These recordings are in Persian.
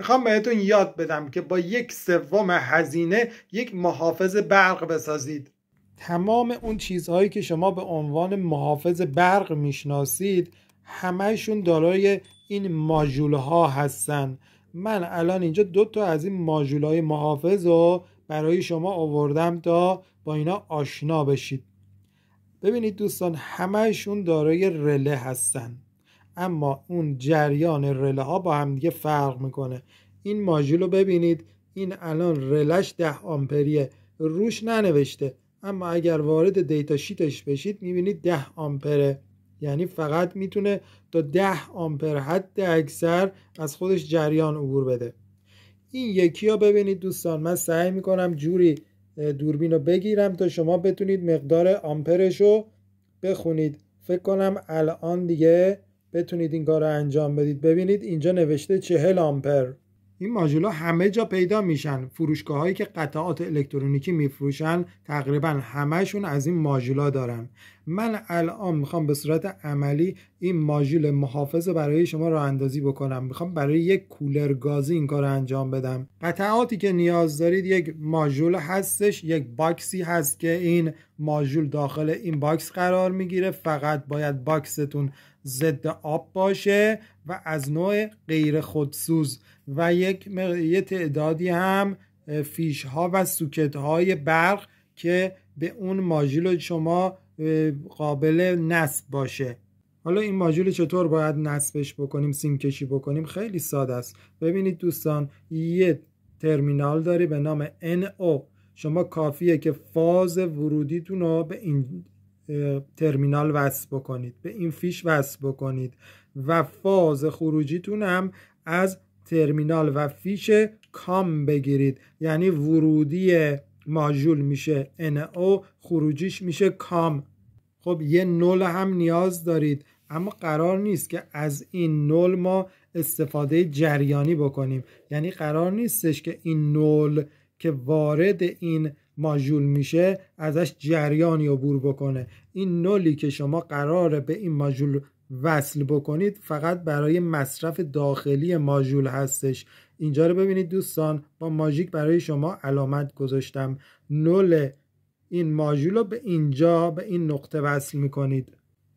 میخوام بهتون یاد بدم که با یک سوم هزینه یک محافظ برق بسازید تمام اون چیزهایی که شما به عنوان محافظ برق میشناسید همهشون دارای این ماژول ها هستن من الان اینجا دو تا از این ماژول های محافظ رو برای شما آوردم تا با اینا آشنا بشید ببینید دوستان همهشون دارای رله هستن اما اون جریان رله ها با هم دیگه فرق میکنه این ماژول رو ببینید این الان رلش ده آمپریه روش ننوشته اما اگر وارد دیتا شیتش بشید میبینید ده آمپره یعنی فقط میتونه تا ده آمپر حد اکثر از خودش جریان عبور بده این یکی ها ببینید دوستان من سعی میکنم جوری دوربین رو بگیرم تا شما بتونید مقدار آمپرش رو بخونید فکر کنم الان دیگه بتونید این کار رو انجام بدید ببینید اینجا نوشته چهل آمپر این ماژولا همه جا پیدا میشن فروشگاه هایی که قطعات الکترونیکی میفروشن تقریبا همهشون از این ماژولا دارن من الان میخوام به صورت عملی این ماژول محافظه برای شما راه اندازی بکنم میخوام برای یک کولر گازی این کار انجام بدم قطعاتی که نیاز دارید یک ماژول هستش یک باکسی هست که این ماژول داخل این باکس قرار میگیره فقط باید باکستون ضد آب باشه و از نوع غیر خودسوز و یک یه تعدادی هم فیش ها و سوکت های برق که به اون ماژول شما قابل نصب باشه حالا این ماژول چطور باید نصبش بکنیم سیم کشی بکنیم خیلی ساده است ببینید دوستان یه ترمینال داری به نام NO شما کافیه که فاز ورودیتون رو به این ترمینال وصل بکنید به این فیش وصل بکنید و فاز خروجیتون هم از ترمینال و فیش کام بگیرید یعنی ورودی ماژول میشه NO خروجیش میشه کام خب یه نول هم نیاز دارید اما قرار نیست که از این نول ما استفاده جریانی بکنیم یعنی قرار نیستش که این نول که وارد این ماژول میشه ازش جریانی عبور بکنه این نولی که شما قراره به این ماژول وصل بکنید فقط برای مصرف داخلی ماژول هستش اینجا رو ببینید دوستان با ماژیک برای شما علامت گذاشتم نل این ماژول رو به اینجا به این نقطه وصل میکنید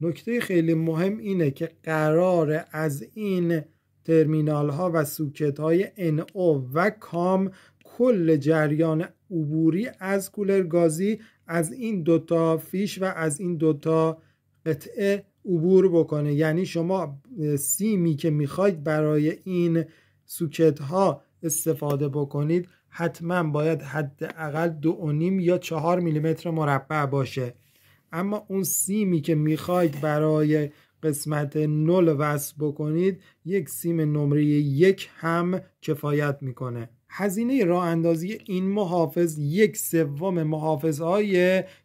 نکته خیلی مهم اینه که قرار از این ترمینال ها و سوکت های NO و کام کل جریان عبوری از کولر گازی از این دوتا فیش و از این دوتا قطعه عبور بکنه یعنی شما سیمی که میخواید برای این سوکت ها استفاده بکنید حتما باید حداقل دو و نیم یا چهار میلیمتر مربع باشه اما اون سیمی که میخواید برای قسمت نل وصل بکنید یک سیم نمره یک هم کفایت میکنه هزینه راه اندازی این محافظ یک سوم محافظ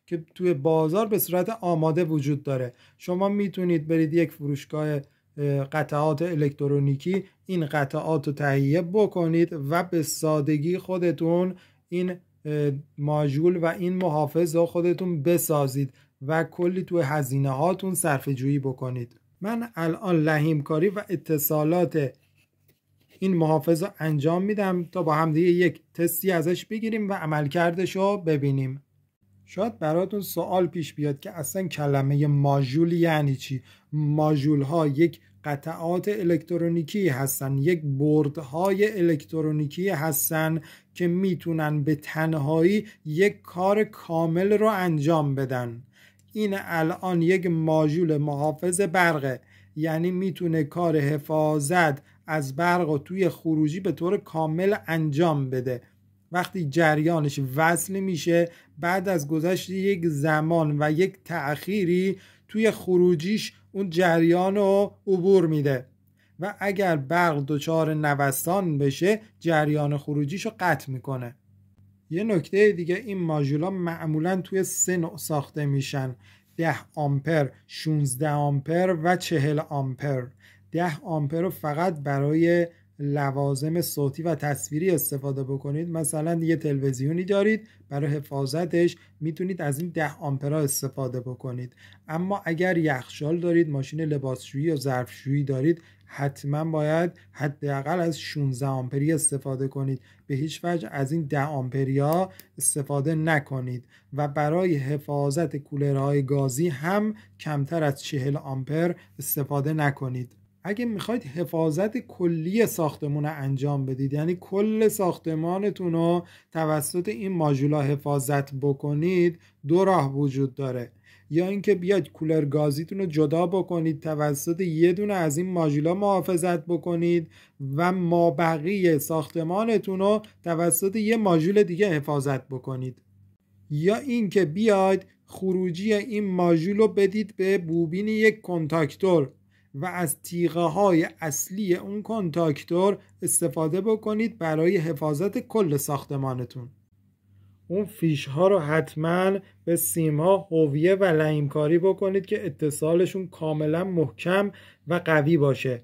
که توی بازار به صورت آماده وجود داره شما میتونید برید یک فروشگاه قطعات الکترونیکی این قطعات رو تهیه بکنید و به سادگی خودتون این ماژول و این محافظ رو خودتون بسازید و کلی تو هزینه هاتون صرف جویی بکنید من الان لحیمکاری و اتصالات این محافظ رو انجام میدم تا با همدیگه یک تستی ازش بگیریم و عملکردش رو ببینیم شاید براتون سوال پیش بیاد که اصلا کلمه ماژول یعنی چی ماژول ها یک قطعات الکترونیکی هستن یک بردهای الکترونیکی هستن که میتونن به تنهایی یک کار کامل رو انجام بدن این الان یک ماژول محافظ برقه یعنی میتونه کار حفاظت از برق توی خروجی به طور کامل انجام بده وقتی جریانش وصل میشه بعد از گذشت یک زمان و یک تأخیری توی خروجیش اون جریان رو عبور میده و اگر برق دچار نوسان بشه جریان خروجیش رو قطع میکنه یه نکته دیگه این ماژولا معمولا توی سه نوع ساخته میشن 10 آمپر 16 آمپر و 40 آمپر 10 آمپر رو فقط برای لوازم صوتی و تصویری استفاده بکنید مثلا یه تلویزیونی دارید برای حفاظتش میتونید از این 10 آمپرا استفاده بکنید اما اگر یخچال دارید ماشین لباسشویی یا ظرفشویی دارید حتما باید حداقل از 16 آمپری استفاده کنید به هیچ وجه از این 10 آمپریا استفاده نکنید و برای حفاظت کولرهای گازی هم کمتر از 40 آمپر استفاده نکنید اگه میخواید حفاظت کلی ساختمون رو انجام بدید یعنی کل ساختمانتون رو توسط این ماژولا حفاظت بکنید دو راه وجود داره یا اینکه بیاید کولر گازیتون رو جدا بکنید توسط یه دونه از این ماژولا محافظت بکنید و بقیه ساختمانتون رو توسط یه ماژول دیگه حفاظت بکنید یا اینکه بیاید خروجی این ماژول رو بدید به بوبین یک کنتاکتور و از تیغه های اصلی اون کنتاکتور استفاده بکنید برای حفاظت کل ساختمانتون اون فیش ها رو حتما به سیم ها هویه و لیمکاری بکنید که اتصالشون کاملا محکم و قوی باشه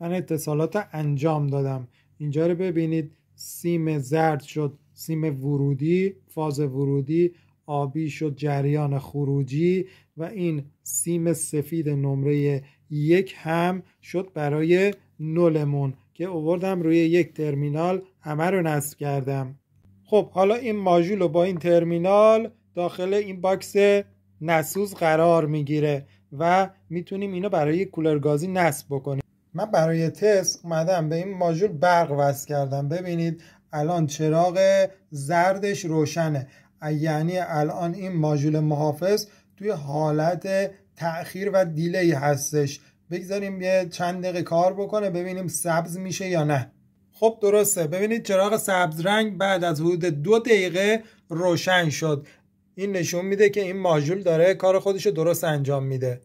من اتصالات انجام دادم اینجا رو ببینید سیم زرد شد سیم ورودی فاز ورودی آبی شد جریان خروجی و این سیم سفید نمره یک هم شد برای نولمون که اووردم روی یک ترمینال همه رو نصب کردم خب حالا این ماژول رو با این ترمینال داخل این باکس نسوز قرار میگیره و میتونیم اینو برای کولرگازی نصب بکنیم من برای تست اومدم به این ماژول برق وصل کردم ببینید الان چراغ زردش روشنه یعنی الان این ماژول محافظ توی حالت تاخیر و دیلی هستش بگذاریم یه چند دقیقه کار بکنه ببینیم سبز میشه یا نه خب درسته ببینید چراغ سبز رنگ بعد از حدود دو دقیقه روشن شد این نشون میده که این ماژول داره کار خودش رو درست انجام میده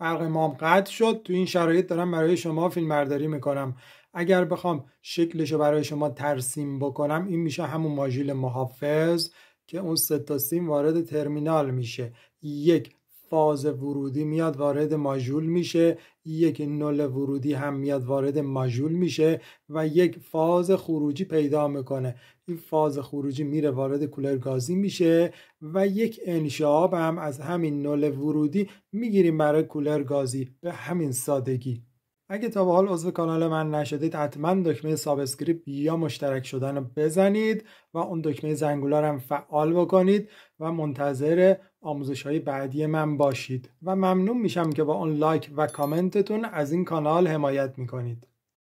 برق مام قطع شد تو این شرایط دارم برای شما فیلم برداری میکنم اگر بخوام شکلش رو برای شما ترسیم بکنم این میشه همون ماژول محافظ که اون ستا سیم وارد ترمینال میشه یک فاز ورودی میاد وارد ماژول میشه یک نل ورودی هم میاد وارد ماژول میشه و یک فاز خروجی پیدا میکنه این فاز خروجی میره وارد کولر گازی میشه و یک انشعاب هم از همین نل ورودی میگیریم برای کولر گازی به همین سادگی اگه تا به حال عضو کانال من نشدید حتما دکمه سابسکریپ یا مشترک شدن رو بزنید و اون دکمه زنگوله فعال بکنید و منتظر آموزش های بعدی من باشید و ممنون میشم که با اون لایک و کامنتتون از این کانال حمایت میکنید